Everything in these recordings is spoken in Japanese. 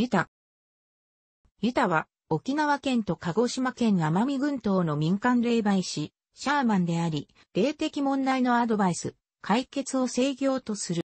ユタ。ユタは、沖縄県と鹿児島県奄美群島の民間霊媒師、シャーマンであり、霊的問題のアドバイス、解決を制御とする。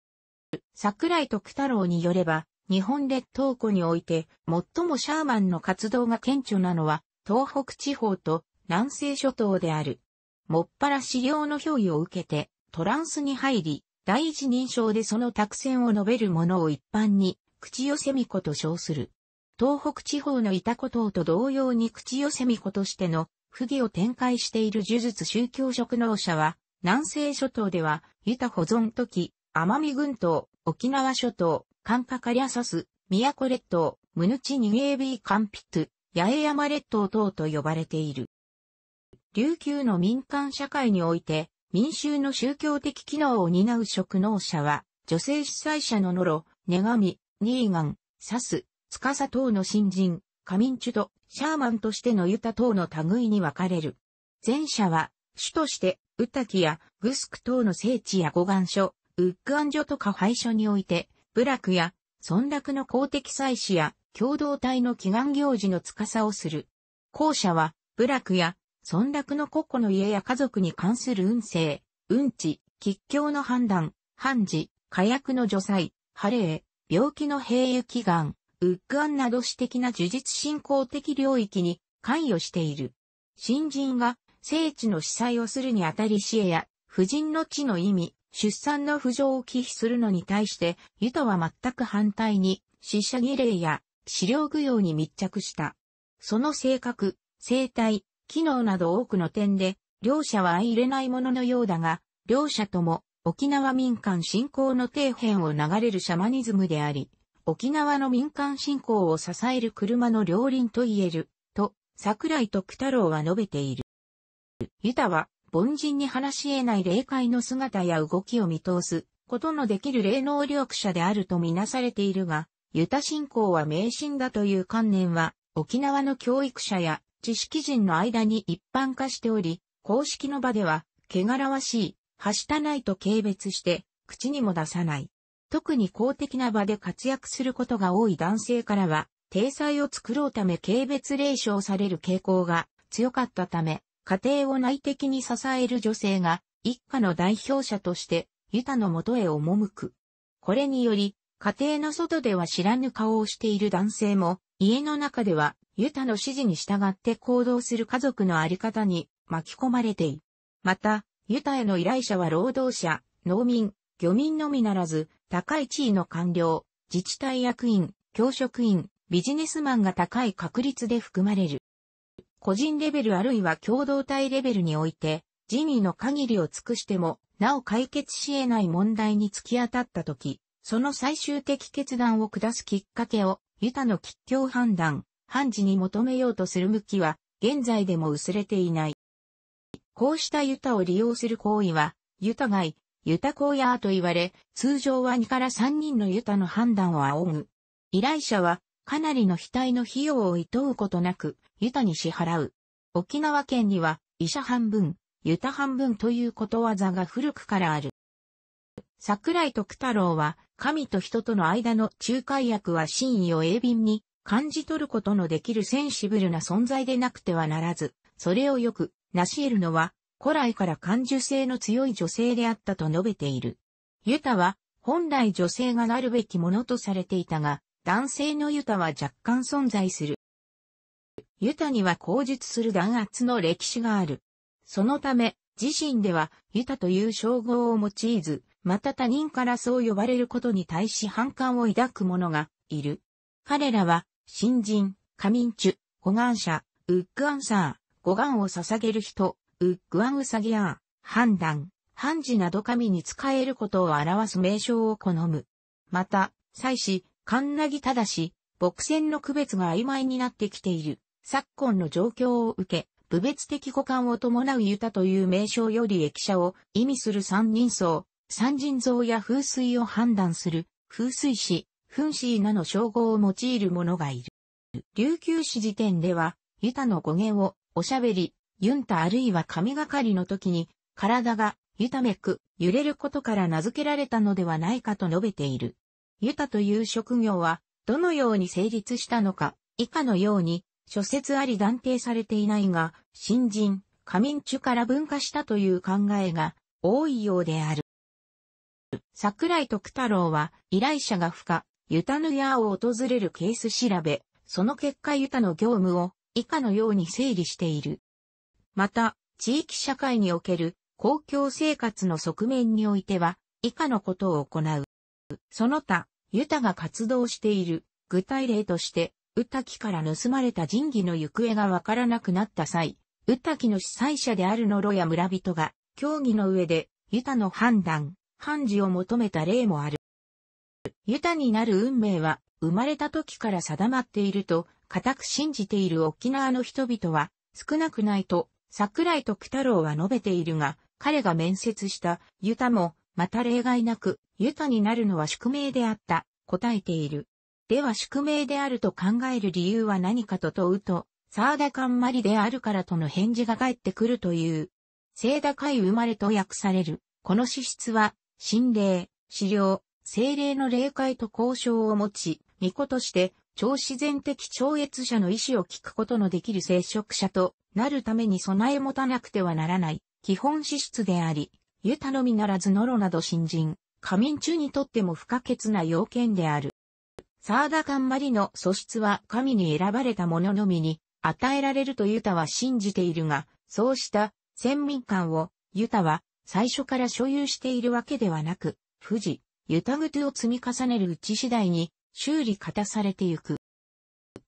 桜井徳太郎によれば、日本列島湖において、最もシャーマンの活動が顕著なのは、東北地方と南西諸島である。もっぱら資料の憑依を受けて、トランスに入り、第一人称でその託戦を述べる者を一般に、口寄せ巫女と称する。東北地方のいた古島と同様に口寄せ巫女としての不義を展開している呪術宗教職能者は、南西諸島では、ユタ保存時、奄美群島、沖縄諸島、カンカカリャサス、宮古列島、ムヌチニゲービーカンピット、八重山列島等と呼ばれている。琉球の民間社会において、民衆の宗教的機能を担う職能者は、女性主催者のノロ、神。ニーガン、サス、ツカサ等の新人、カミンチュとシャーマンとしてのユタ等の類に分かれる。前者は、主として、ウタキやグスク等の聖地や護岸所、ウッグアンジョとか廃所において、部落や、村落の公的祭祀や、共同体の祈願行事の司をする。後者は、部落や、村落の個々の家や家族に関する運勢、運地、吉凶の判断、判事、火薬の除災、破礼、病気の併役祈願、ウッグアンなど私的な呪術信仰的領域に関与している。新人が聖地の司祭をするにあたり死へや、婦人の地の意味、出産の浮上を忌避するのに対して、ユタは全く反対に、死者儀礼や、資料供養に密着した。その性格、生態、機能など多くの点で、両者は相入れないもののようだが、両者とも沖縄民間信仰の底辺を流れるシャマニズムであり、沖縄の民間信仰を支える車の両輪と言える、と、桜井徳太郎は述べている。ユタは、凡人に話し得ない霊界の姿や動きを見通す、ことのできる霊能力者であるとみなされているが、ユタ信仰は迷信だという観念は、沖縄の教育者や知識人の間に一般化しており、公式の場では、汚らわしい、はしたないと軽蔑して、口にも出さない。特に公的な場で活躍することが多い男性からは、体裁を作ろうため軽蔑霊称される傾向が強かったため、家庭を内的に支える女性が、一家の代表者として、ユタの元へ赴く。これにより、家庭の外では知らぬ顔をしている男性も、家の中では、ユタの指示に従って行動する家族のあり方に巻き込まれている。また、ユタへの依頼者は労働者、農民、漁民のみならず、高い地位の官僚、自治体役員、教職員、ビジネスマンが高い確率で含まれる。個人レベルあるいは共同体レベルにおいて、人民の限りを尽くしても、なお解決し得ない問題に突き当たったとき、その最終的決断を下すきっかけを、ユタの吉強判断、判事に求めようとする向きは、現在でも薄れていない。こうしたユタを利用する行為は、ユタ外、ユタ公ヤと言われ、通常は2から3人のユタの判断を仰ぐ。依頼者は、かなりの額の費用を厭うことなく、ユタに支払う。沖縄県には、医者半分、ユタ半分ということわざが古くからある。桜井徳太郎は、神と人との間の仲介役は真意を鋭敏に感じ取ることのできるセンシブルな存在でなくてはならず、それをよくナシエルノは古来から感受性の強い女性であったと述べている。ユタは本来女性がなるべきものとされていたが、男性のユタは若干存在する。ユタには口述する弾圧の歴史がある。そのため、自身ではユタという称号を用いず、また他人からそう呼ばれることに対し反感を抱く者がいる。彼らは、新人、仮民中、保願者、ウッグアンサー、五願を捧げる人、ウッグアンウサギアー、判断、判事など神に仕えることを表す名称を好む。また、祭祀、カンナギただし、牧戦の区別が曖昧になってきている。昨今の状況を受け、部別的互換を伴うユタという名称より駅舎を意味する三人層、三人像や風水を判断する、風水師、噴ーなの称号を用いる者がいる。琉球史辞典では、ユタの語源をおしゃべり、ユンタあるいは神がかりの時に、体が、ゆためく、揺れることから名付けられたのではないかと述べている。ユタという職業は、どのように成立したのか、以下のように、諸説あり断定されていないが、新人、仮眠中から分化したという考えが多いようである。桜井徳太郎は、依頼者が不可、ユタヌヤを訪れるケース調べ、その結果ユタの業務を以下のように整理している。また、地域社会における公共生活の側面においては、以下のことを行う。その他、ユタが活動している具体例として、ウタキから盗まれた人器の行方がわからなくなった際、ウタキの主催者であるノロや村人が、協議の上で、ユタの判断、判事を求めた例もある。ユタになる運命は、生まれた時から定まっていると、固く信じている沖縄の人々は少なくないと桜井徳太郎は述べているが、彼が面接したユタもまた例外なくユタになるのは宿命であった答えている。では宿命であると考える理由は何かと問うと、サーダカンマリであるからとの返事が返ってくるという、聖高い生まれと訳される。この資質は、心霊、資料、精霊の霊界と交渉を持ち、巫女として超自然的超越者の意思を聞くことのできる聖職者となるために備え持たなくてはならない基本資質であり、ユタのみならずノロなど新人、仮眠中にとっても不可欠な要件である。サーダカンマリの素質は神に選ばれた者のみに与えられるとユタは信じているが、そうした先民間をユタは最初から所有しているわけではなく、富士、ユタグトゥを積み重ねるうち次第に修理かたされてゆく。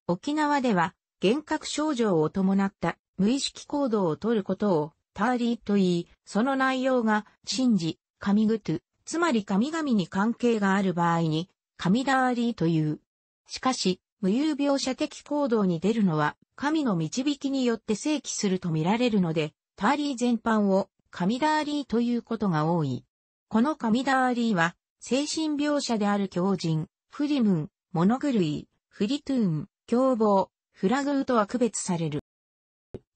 沖縄では、幻覚症状を伴った無意識行動をとることをターリーと言い、その内容が神事、神グトつまり神々に関係がある場合に、神ダーリーという。しかし、無有病者的行動に出るのは、神の導きによって正規すると見られるので、ターリー全般を神ダーリーということが多い。この神ダーリーは、精神病者である狂人、フリムン、モノグルイ、フリトゥーン、凶暴、フラグーとは区別される。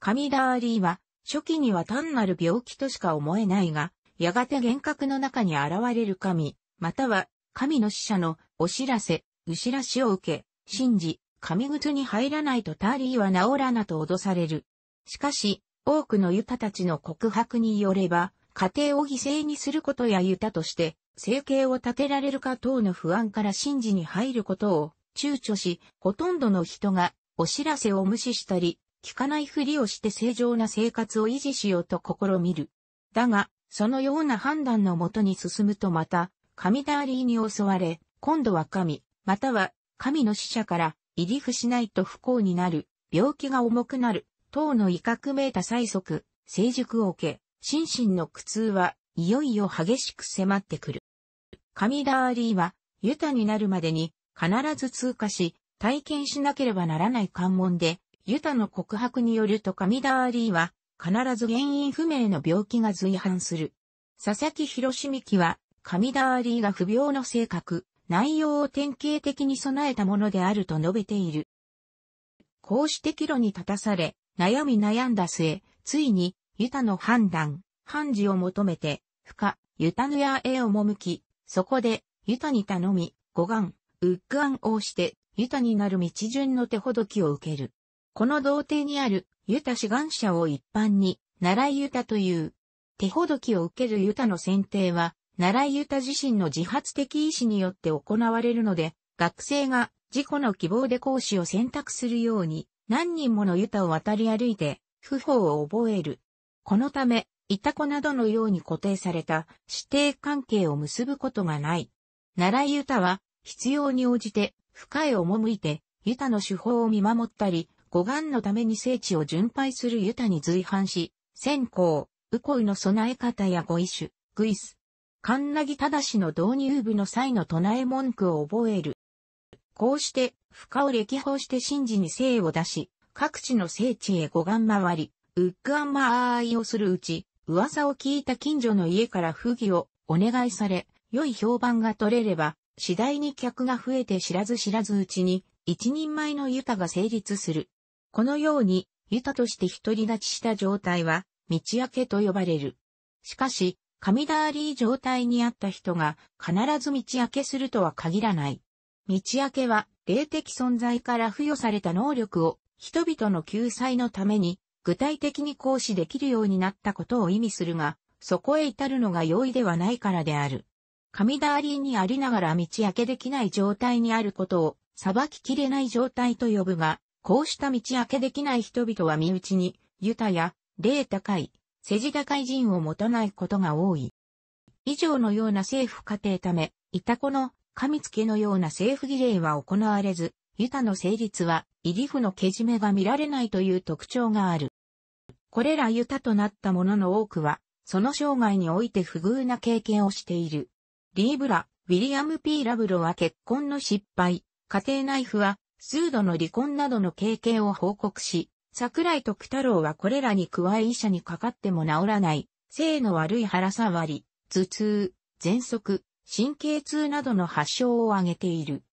カミダーリーは、初期には単なる病気としか思えないが、やがて幻覚の中に現れる神、または、神の死者のお知らせ、後らしを受け、信じ、神靴に入らないとターリーは治らなと脅される。しかし、多くのユタたちの告白によれば、家庭を犠牲にすることやユタとして、生計を立てられるか等の不安から神事に入ることを躊躇し、ほとんどの人がお知らせを無視したり、聞かないふりをして正常な生活を維持しようと試みる。だが、そのような判断のもとに進むとまた、神ダーリーに襲われ、今度は神、または神の死者から入り不しないと不幸になる、病気が重くなる、等の威嚇めいた催促、成熟を受け、心身の苦痛はいよいよ激しく迫ってくる。神田ダーリーは、ユタになるまでに必ず通過し、体験しなければならない関門で、ユタの告白によると神田ダーリーは、必ず原因不明の病気が随伴する。佐々木博美希は、神田ダーリーが不病の性格、内容を典型的に備えたものであると述べている。こうして岐路に立たされ、悩み悩んだ末、ついに、ユタの判断、判事を求めて、不可、ユタヌヤへ赴き、そこで、ユタに頼み、護岸、ウッグ案をして、ユタになる道順の手ほどきを受ける。この童貞にある、ユタ志願者を一般に、習いユタという。手ほどきを受けるユタの選定は、習いユタ自身の自発的意思によって行われるので、学生が自己の希望で講師を選択するように、何人ものユタを渡り歩いて、不法を覚える。このため、板子などのように固定された指定関係を結ぶことがない。奈良ユタは必要に応じて深い赴いてユタの手法を見守ったり、護岸のために聖地を巡拝するユタに随伴し、線香、ウコイの備え方やご一種、グイス、カンナギだしの導入部の際の唱え文句を覚える。こうして、深を歴訪して神事に精を出し、各地の聖地へ護岸回り、ウッグアンマーアイをするうち、噂を聞いた近所の家から不義をお願いされ、良い評判が取れれば、次第に客が増えて知らず知らずうちに、一人前のユタが成立する。このように、ユタとして独り立ちした状態は、道明けと呼ばれる。しかし、神だーりー状態にあった人が必ず道明けするとは限らない。道明けは霊的存在から付与された能力を人々の救済のために具体的に行使できるようになったことを意味するが、そこへ至るのが容易ではないからである。神田アリにありながら道明けできない状態にあることを、裁ききれない状態と呼ぶが、こうした道明けできない人々は身内に、ユタや、霊高い、世事高い人を持たないことが多い。以上のような政府家庭ため、イタコの神付けのような政府儀礼は行われず、ユタの成立は、入り府のけじめが見られないという特徴がある。これらユタとなった者の多くは、その生涯において不遇な経験をしている。リーブラ、ウィリアム・ P・ ラブロは結婚の失敗、家庭内フは、数度の離婚などの経験を報告し、桜井徳太郎はこれらに加え医者にかかっても治らない、性の悪い腹触り、頭痛、喘息、神経痛などの発症を挙げている。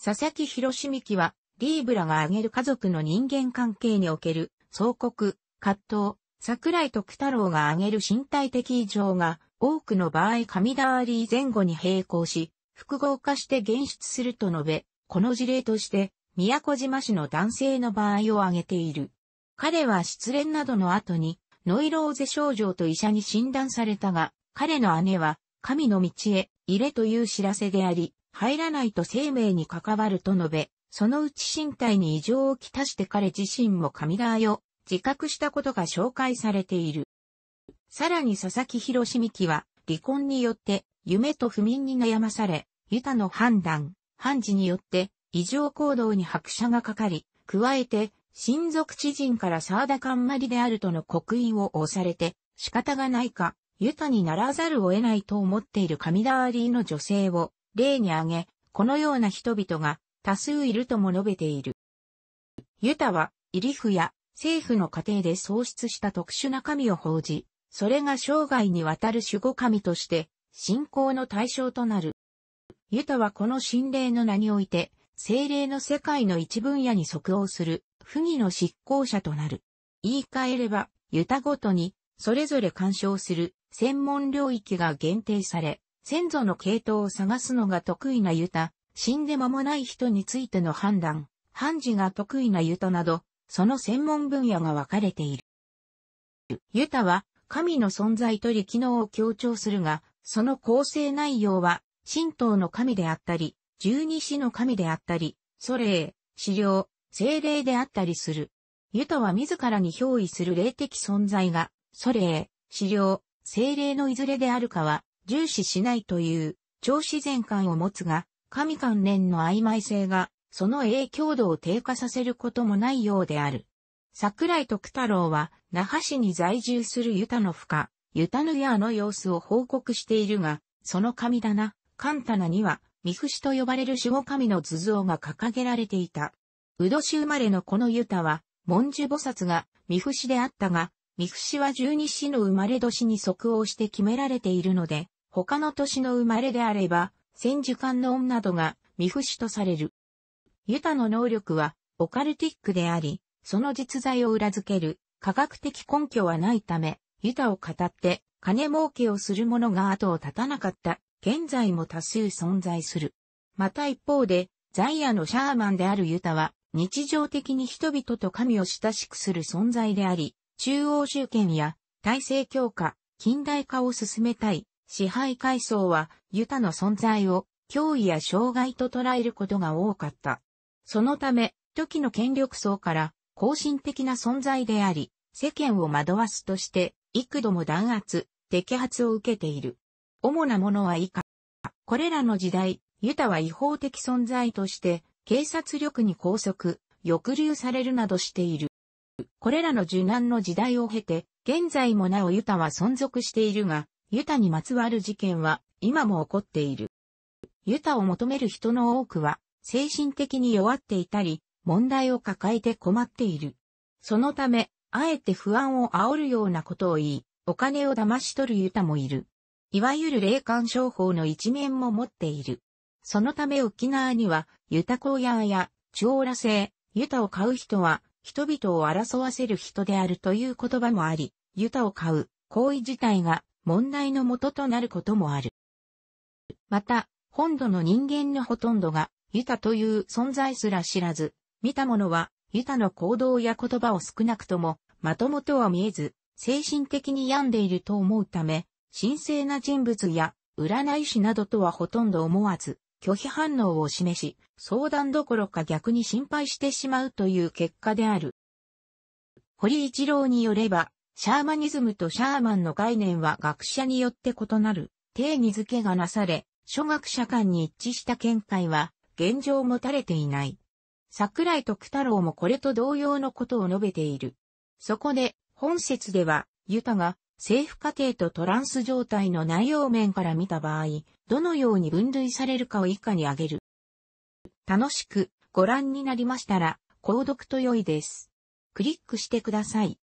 佐々木博美希は、リーブラが挙げる家族の人間関係における、総告、葛藤、桜井徳太郎が挙げる身体的異常が、多くの場合神ダーリー前後に並行し、複合化して現出すると述べ、この事例として、宮古島市の男性の場合を挙げている。彼は失恋などの後に、ノイローゼ症状と医者に診断されたが、彼の姉は、神の道へ、入れという知らせであり、入らないと生命に関わると述べ、そのうち身体に異常をきたして彼自身も神田よ、自覚したことが紹介されている。さらに佐々木博美幹は、離婚によって夢と不眠に悩まされ、ユタの判断、判事によって異常行動に拍車がかかり、加えて親族知人から沢田かんまりであるとの刻印を押されて、仕方がないか、ユタにならざるを得ないと思っている神田アリーの女性を例に挙げ、このような人々が多数いるとも述べている。ユタは、イリフや政府の過程で創出した特殊な神を報じ、それが生涯にわたる守護神として、信仰の対象となる。ユタはこの神霊の名において、精霊の世界の一分野に即応する、不義の執行者となる。言い換えれば、ユタごとに、それぞれ干渉する、専門領域が限定され、先祖の系統を探すのが得意なユタ、死んで間もない人についての判断、判事が得意なユタなど、その専門分野が分かれている。ユタは神の存在と力能を強調するが、その構成内容は、神道の神であったり、十二支の神であったり、祖霊、資料、精霊であったりする。ユタは自らに憑依する霊的存在が、祖霊、資料、精霊のいずれであるかは、重視しないという、超自然感を持つが、神関連の曖昧性がその影響度を低下させることもないようである。桜井徳太郎は、那覇市に在住するユタの深、ユタヌヤーの様子を報告しているが、その神棚、カンタナには、ミフシと呼ばれる守護神の図像が掲げられていた。ウド市生まれのこのユタは、文殊菩薩がミフシであったが、ミフシは十二市の生まれ年に即応して決められているので、他の年の生まれであれば、千手観の音などがミフシとされる。ユタの能力はオカルティックであり、その実在を裏付ける科学的根拠はないため、ユタを語って金儲けをする者が後を絶たなかった、現在も多数存在する。また一方で、ザイアのシャーマンであるユタは、日常的に人々と神を親しくする存在であり、中央集権や体制強化、近代化を進めたい、支配階層はユタの存在を脅威や障害と捉えることが多かった。そのため、時の権力層から、後進的な存在であり、世間を惑わすとして、幾度も弾圧、摘発を受けている。主なものは以下。これらの時代、ユタは違法的存在として、警察力に拘束、抑留されるなどしている。これらの受難の時代を経て、現在もなおユタは存続しているが、ユタにまつわる事件は今も起こっている。ユタを求める人の多くは、精神的に弱っていたり、問題を抱えて困っている。そのため、あえて不安を煽るようなことを言い、お金を騙し取るユタもいる。いわゆる霊感商法の一面も持っている。そのため沖縄には、ユタ公屋や、チュオーラユタを買う人は、人々を争わせる人であるという言葉もあり、ユタを買う行為自体が問題のもととなることもある。また、本土の人間のほとんどがユタという存在すら知らず、見た者は、ユタの行動や言葉を少なくとも、まともとは見えず、精神的に病んでいると思うため、神聖な人物や、占い師などとはほとんど思わず、拒否反応を示し、相談どころか逆に心配してしまうという結果である。堀一郎によれば、シャーマニズムとシャーマンの概念は学者によって異なる定義づけがなされ、諸学者間に一致した見解は、現状持たれていない。桜井徳太郎もこれと同様のことを述べている。そこで、本説では、ユタが政府過程とトランス状態の内容面から見た場合、どのように分類されるかを以下に挙げる。楽しくご覧になりましたら、購読と良いです。クリックしてください。